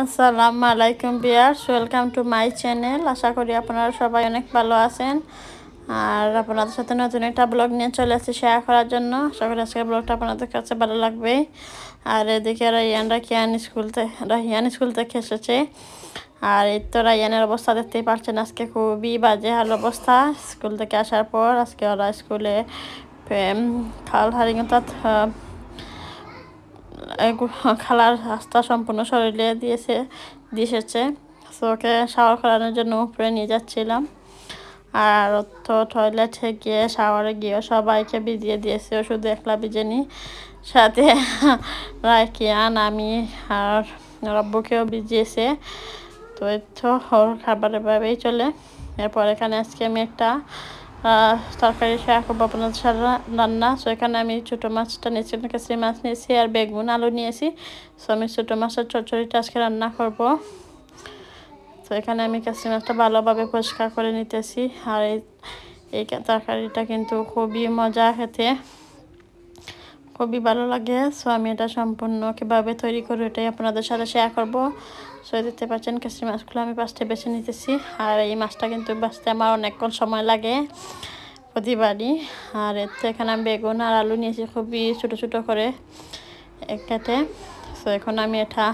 আসসালামু আলাইকুম viewers welcome to my channel আশা করি আপনারা সবাই অনেক ভালো আছেন আর আপনাদের সাথে নতুন একটা ব্লগ নিয়ে চলে আসছি শেয়ার করার জন্য আশা করি আজকের ব্লগটা আপনাদের কাছে ভালো লাগবে আর এদিকে রাইয়ান রাখিয়ান স্কুল থেকে রাহিয়ান স্কুল থেকে এসেছে আর এই তো রাইয়ানের অবস্থা দেখতেই পারছেন আজকে খুবই বাজে হাল অবস্থা স্কুল থেকে আসার পর আজকে ওরা স্কুলে খাল হারিং অর্থাৎ খালার রাস্তা সম্পূর্ণ শরীরে দিয়েছে দিয়েছে সো ওকে শাওয়ার করানোর জন্য উপরে নিয়ে যাচ্ছিলাম আর তো টয়লেটে গিয়ে শাওয়ারে গিয়ে সবাইকে ভিজিয়ে দিয়েছে শুধু একলা ভিজেনি সাথে আন আমি আর রব্বুকেও ভিজিয়েছে তো এই তো ওর খাবারের ভাবেই চলে এরপর এখানে আজকে আমি একটা তরকারি শাক বাপনা ছাড়া রান্না সো এখানে আমি ছোটো মাছটা নিয়েছি কাছে মাছ নিয়েছি আর বেগুন আলু নিয়েছি সো আমি ছোটো মাছের চচ্চড়িটা টাচকে রান্না করব তো এখানে আমি কাছে মাছটা ভালোভাবে পরিষ্কার করে নিতেছি আর এই তরকারিটা কিন্তু খুবই মজা খেতে খুবই ভালো লাগে সো আমি এটা সম্পূর্ণ কীভাবে তৈরি করি এটাই আপনাদের সাথে শেয়ার করবো সো দেখতে পাচ্ছেন কেসরি মাছগুলো আমি পাঁচটা বেছে নিতেছি আর এই মাছটা কিন্তু বাঁচতে আমার অনেকক্ষণ সময় লাগে প্রতিবারই আর এতে এখানে আমি বেগুন আর আলু নিয়েছি খুবই ছোটো ছোটো করে কেটে সো এখন আমি এটা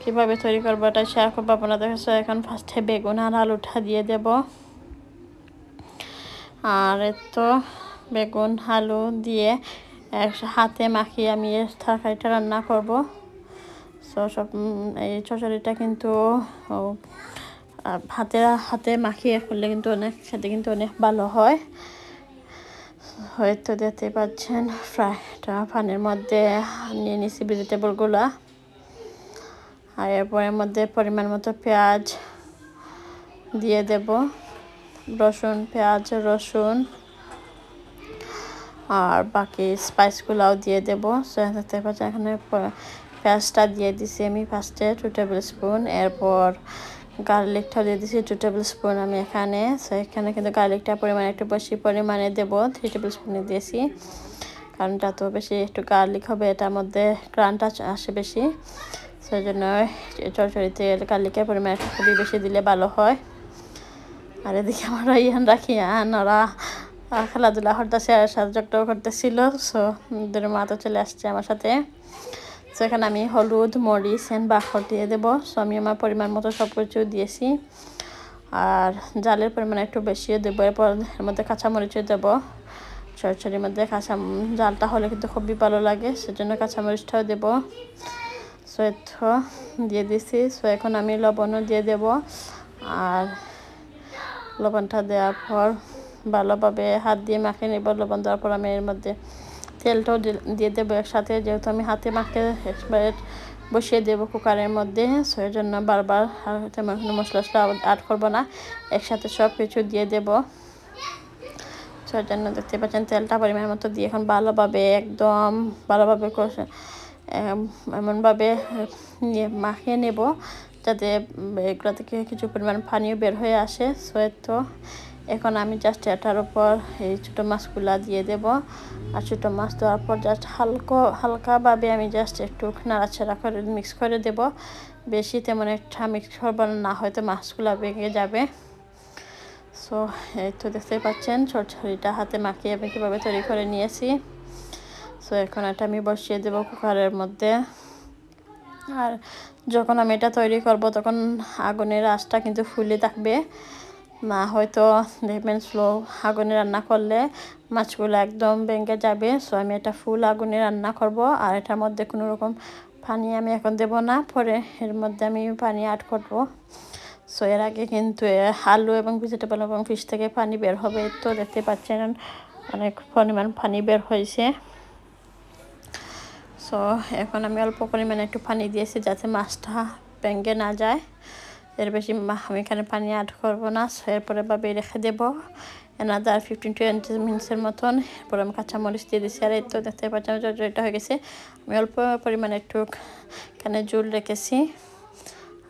কীভাবে তৈরি করবো এটা শেয়ার করবো আপনাদের কাছে এখন ফার্স্টে বেগুন আর আলুটা দিয়ে দেব আর এত বেগুন আলু দিয়ে হাতে মাখিয়ে আমি তরকারিটা রান্না করবো সো সব এই চচড়িটা কিন্তু হাতে হাতে মাখিয়ে করলে কিন্তু অনেক খেতে কিন্তু অনেক ভালো হয় হয়তো দেখতে পাচ্ছেন ফ্রাইটা পানির মধ্যে নিয়ে নিছি ভেজিটেবলগুলা আর এরপরের মধ্যে পরিমাণ মতো পেঁয়াজ দিয়ে দেব রসুন পেঁয়াজ রসুন আর বাকি স্পাইসগুলাও দিয়ে দেবো সো দেখতে পাচ্ছি এখানে পেঁয়াজটা দিয়ে দিছি আমি ফার্স্টে টু টেবিল স্পুন এরপর গার্লিকটাও দিয়ে দিছি টু টেবিল স্পুন আমি এখানে সো এখানে কিন্তু গার্লিকটা পরিমাণ একটু বেশি পরিমাণে দেবো থ্রি টেবিল স্পুনে দিয়েছি কারণ এটা তো বেশি একটু গার্লিক হবে এটার মধ্যে ক্রানটা আসে বেশি সেই জন্য চরচরি তেল গার্লিকের পরিমাণ একটু খুবই বেশি দিলে ভালো হয় আর এদিকে আমরা ইয়ান রাখি ইয়ান ওরা খেলাধুলা করতেছে আর সাজগটাও করতেছিল সো ওদের মা তো চলে আসছে আমার সাথে সো এখানে আমি হলুদ মরিচ এন বাখর দিয়ে দেবো সো আমি আমার পরিমাণ মতো সব কিছু দিয়েছি আর জালের পরিমাণ একটু বেশিও দেবো এরপর এর মধ্যে কাঁচামরিচও দেবো চরচরির মধ্যে কাঁচা জালটা হলে কিন্তু খুবই ভালো লাগে সেজন্য কাঁচামরিচটাও দেবো সো এতো দিয়ে দিছি সো এখন আমি লবণও দিয়ে দেবো আর লবণটা দেওয়ার পর ভালোভাবে হাত দিয়ে মাখিয়ে নেব লবণ দেওয়ার পর আমি এর মধ্যে তেলটাও দিয়ে দেবো একসাথে যেহেতু আমি হাতে মাখিয়ে বসিয়ে দেবো কুকারের মধ্যে সো এর জন্য বারবার তেমন কোনো মশলা মশলা অ্যাড করবো না একসাথে সব কিছু দিয়ে দেবো সেটার জন্য দেখতে পাচ্ছেন তেলটা পরিমাণ মতো দিয়ে এখন ভালোভাবে একদম ভালোভাবে এমনভাবে নিয়ে মাখিয়ে নেব যাতে এগুলো থেকে কিছু পরিমাণ পানিও বের হয়ে আসে সো তো এখন আমি জাস্ট এটার উপর এই ছোটো মাছগুলা দিয়ে দেব আর ছোটো মাছ দেওয়ার পর জাস্ট হালকা হালকাভাবে আমি জাস্ট একটু নাড়াচাড়া করে মিক্স করে দেব বেশি তেমন একটা মিক্স করবো না হয়তো মাছগুলা বেগে যাবে সো এই তো দেখতেই পাচ্ছেন ছড়ছড়িটা হাতে মাখিয়ে আমি কীভাবে তৈরি করে নিয়েছি সো এখন এটা আমি বসিয়ে দেব কুকারের মধ্যে আর যখন আমি এটা তৈরি করব তখন আগুনের আঁচটা কিন্তু ফুলে থাকবে মা হয়তো দেখবেন স্লো আগুনে রান্না করলে মাছগুলো একদম ভেঙে যাবে সো আমি এটা ফুল আগুনে রান্না করব আর এটার মধ্যে কোনো রকম পানি আমি এখন দেব না পরে এর মধ্যে আমি পানি আট করব সো এর আগে কিন্তু আলু এবং ভেজিটেবল এবং ফিশ থেকে পানি বের হবে তো দেখতে পাচ্ছেন অনেক পরিমাণ পানি বের হয়েছে সো এখন আমি অল্প পরিমাণে একটু পানি দিয়েছি যাতে মাছটা ভেঙে না যায় এর বেশি আমি এখানে পানি অ্যাড করবো না এরপরে বেড়ে রেখে দেবো এনাদার ফিফটিন টোয়েন্টি মিনিটসের মতন এরপর আমি কাঁচামরিচ দিয়ে দিচ্ছি আর এই তো দেখতে পাচ্ছি আমার এটা হয়ে গেছে আমি অল্প পরিমাণে একটু এখানে জুল রেখেছি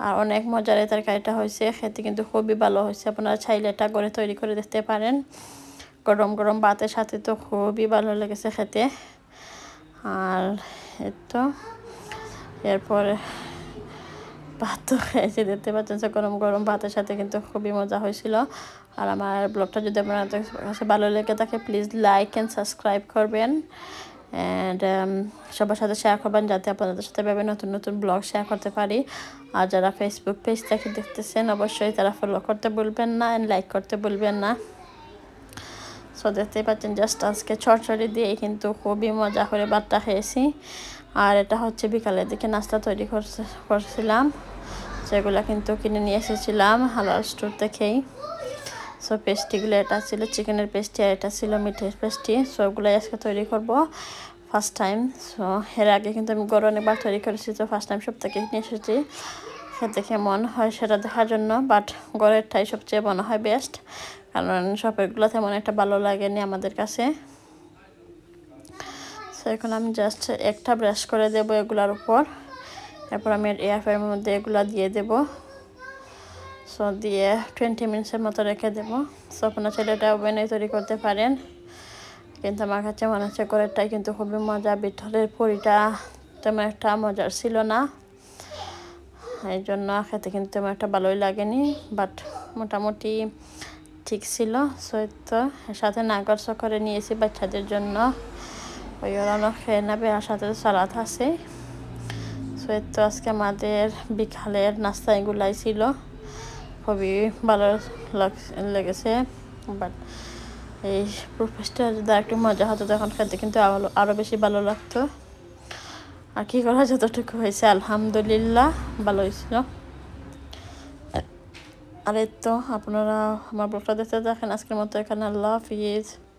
আর অনেক মজার এই তরকারিটা হয়েছে খেতে কিন্তু খুবই ভালো হয়েছে আপনারা চাইলে এটা করে তৈরি করে দেখতে পারেন গরম গরম ভাতের সাথে তো খুবই ভালো লেগেছে খেতে আর তো এরপরে ভাত তো খেয়েছি দেখতে পাচ্ছেন যে গরম গরম ভাতের সাথে কিন্তু খুবই মজা হয়েছিল আর আমার ব্লগটা যদি আপনার ভালো লেগে থাকে প্লিজ লাইক অ্যান্ড সাবস্ক্রাইব করবেন অ্যান্ড um, সবার সাথে শেয়ার করবেন যাতে আপনাদের সাথে ভাবে নতুন নতুন ব্লগ শেয়ার করতে পারি আর যারা ফেসবুক পেজ থেকে দেখতেছেন অবশ্যই তারা ফলো করতে বলবেন না অ্যান্ড লাইক করতে বলবেন না সো দেখতেই পাচ্ছেন জাস্ট আজকে ছড়ছড়ি দিয়ে কিন্তু খুবই মজা করে বার্তা খেয়েছি আর এটা হচ্ছে বিকালের দিকে নাস্তা তৈরি করছে করছিলাম সেগুলো কিন্তু কিনে নিয়ে এসেছিলাম হালাল স্টোর থেকেই সো পেস্টিগুলো এটা ছিল চিকেনের পেস্টি আর এটা ছিল মিঠের পেস্টি সবগুলোই আজকে তৈরি করব ফার্স্ট টাইম সো এর আগে কিন্তু আমি গরু অনেকবার তৈরি করেছি তো ফার্স্ট টাইম সব থেকে নিয়ে এসেছি খেতে কেমন হয় সেটা দেখার জন্য বাট ঠাই সবচেয়ে মনে হয় বেস্ট কারণ সবেরগুলো তেমন একটা ভালো লাগেনি আমাদের কাছে সো এখন আমি জাস্ট একটা ব্রাশ করে দেবো এগুলার উপর তারপর আমি এয়ার মধ্যে এগুলা দিয়ে দেব সো দিয়ে টোয়েন্টি মিনিটসের মতো রেখে দেবো সো আপনার ছেলেটা ওভেনে তৈরি করতে পারেন কিন্তু আমার কাছে মনে হচ্ছে করেরটাই কিন্তু খুবই মজা বিঠলের পুরিটা তেমন একটা মজার ছিল না এই জন্য খেতে কিন্তু তেমন একটা ভালোই লাগেনি বাট মোটামুটি ঠিক ছিল সো তো সাথে নাগর করে নিয়েছি বাচ্চাদের জন্য ওই ওরা খেয়ে নেবে আর সাথে সালাদ আছে তো তো আজকে আমাদের বিকালের নাস্তা এগুলাই ছিল খুবই ভালো লেগেছে বাট এই প্রফেসটা যদি একটু মজা হতো তখন খেতে কিন্তু আরও বেশি ভালো লাগতো আর কী করা যতটুকু হয়েছে আলহামদুলিল্লাহ ভালো হয়েছিল আর এই তো আপনারা আমার ব্লগটা দেখতে দেখেন আজকের মতো এখানে আল্লাহ হাফিজ